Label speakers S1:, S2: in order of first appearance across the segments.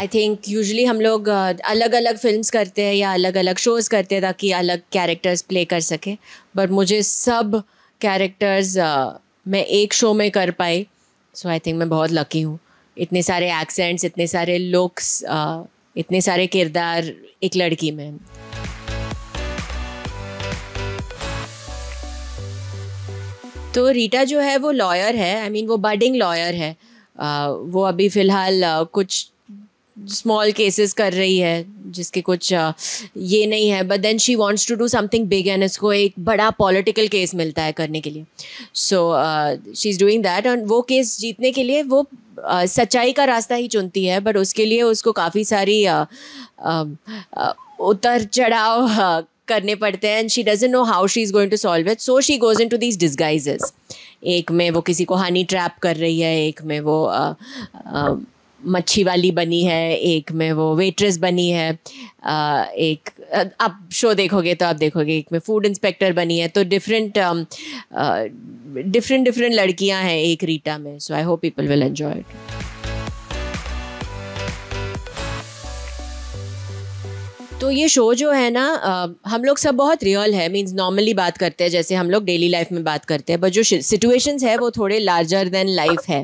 S1: I think usually हम लोग अलग अलग फिल्म करते हैं या अलग अलग शोज़ करते हैं ताकि अलग कैरेक्टर्स प्ले कर सकें बट मुझे सब कैरेक्टर्स uh, मैं एक शो में कर पाई सो आई थिंक मैं बहुत लकी हूँ इतने सारे एक्सेंट्स इतने सारे लुक्स uh, इतने सारे किरदार एक लड़की में तो रीटा जो है वो लॉयर है आई I मीन mean, वो बडिंग लॉयर है uh, वो अभी फ़िलहाल uh, कुछ स्मॉल केसेस कर रही है जिसके कुछ ये नहीं है but then she wants to do something big and इसको एक बड़ा पॉलिटिकल केस मिलता है करने के लिए so she is doing that और वो केस जीतने के लिए वो uh, सच्चाई का रास्ता ही चुनती है बट उसके लिए उसको काफ़ी सारी uh, uh, उतर चढ़ाव करने पड़ते हैं and she doesn't know how she is going to solve it so she goes into these disguises एक में वो किसी को हनी ट्रैप कर रही है एक में वो मच्छी वाली बनी है एक में वो वेट्रेस बनी है एक आप शो देखोगे तो आप देखोगे एक में फूड इंस्पेक्टर बनी है तो डिफरेंट डिफरेंट डिफरेंट लड़कियां हैं एक रीटा में so I hope people will enjoy it तो ये शो जो है ना हम लोग सब बहुत रियल है मीन्स नॉर्मली बात करते हैं जैसे हम लोग डेली लाइफ में बात करते हैं बट जो सिचुएशंस है वो थोड़े लार्जर देन लाइफ है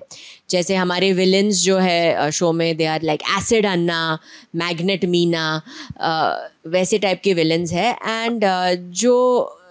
S1: जैसे हमारे विलन्स जो है शो में they are like acid Anna magnet Meena वैसे टाइप के विलन्स है एंड जो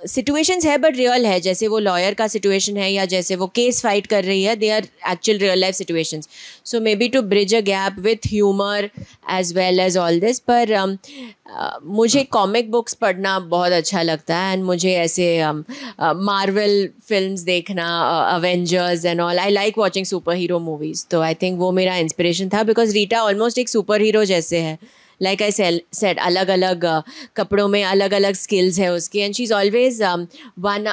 S1: सिचुएशंस है बट रियल है जैसे वो लॉयर का सिचुएशन है या जैसे वो केस फाइट कर रही है they are actual real life situations so maybe to bridge a gap with humour as well as all this पर um, uh, मुझे कॉमिक बुक्स पढ़ना बहुत अच्छा लगता है एंड मुझे ऐसे मार्वल um, फिल्म uh, देखना Avengers and all I like watching super hero movies तो आई थिंक वो मेरा इंस्परेशन था बिकॉज रीटा ऑलमोस्ट एक सुपर हीरो जैसे है लाइक आई सेल सेट अलग अलग कपड़ों में अलग अलग स्किल्स है उसकी and she is always one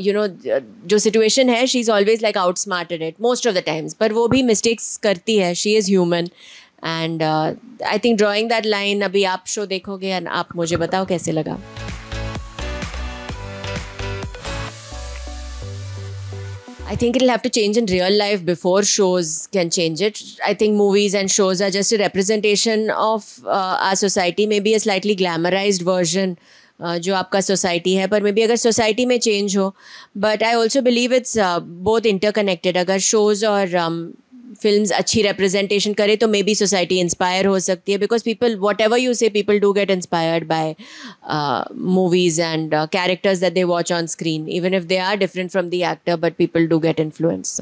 S1: you know जो सिचुएशन है she is always like out in it most of the times पर वो भी मिस्टेक्स करती है she is human and I think drawing that line अभी आप शो देखोगे एंड आप मुझे बताओ कैसे लगा I think it'll have to change in real life before shows can change it. I think movies and shows are just a representation of uh, our society, maybe a slightly glamorized version. Uh, जो आपका society है पर maybe अगर society में change हो but I also believe it's both interconnected अगर shows और um, film अच्छी रिप्रेजेंटेशन करे तो मे बी सोसाइटी इंस्पायर हो सकती है because people whatever you say people do get inspired by movies and characters that they watch on screen even if they are different from the actor but people do get influence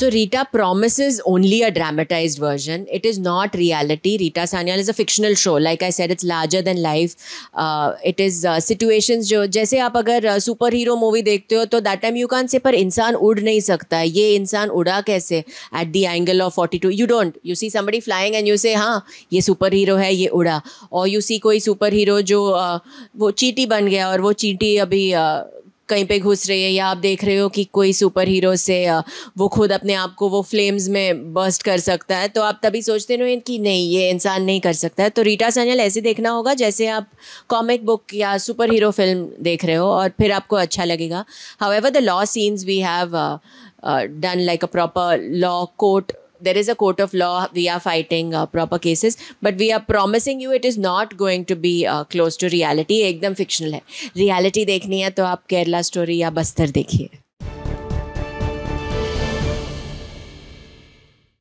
S1: So Rita promises only a dramatized version. It is not reality. Rita Sanyal is a fictional show. Like I said, it's larger than life. Uh, it is uh, situations जो जैसे आप अगर super hero movie देखते हो तो that time you can't say पर इंसान उड़ नहीं सकता है ये इंसान उड़ा कैसे at the angle of forty two you don't you see somebody flying and you say हाँ ये सुपर हीरो है ये उड़ा और यू सी कोई सुपर जो uh, वो चीटी बन गया और वो चीटी अभी uh, कहीं पे घुस रही है या आप देख रहे हो कि कोई सुपर हीरो से वो खुद अपने आप को वो फ्लेम्स में बर्स्ट कर सकता है तो आप तभी सोचते रहो कि नहीं ये इंसान नहीं कर सकता है तो रीटा सैनल ऐसे देखना होगा जैसे आप कॉमिक बुक या सुपर हीरो फिल्म देख रहे हो और फिर आपको अच्छा लगेगा however the law scenes we have done like a proper law court there is a court of law. We are fighting uh, proper cases, but we are promising you it is not going to be uh, close to reality. एकदम fictional है Reality देखनी है तो आप Kerala story या Bastar देखिए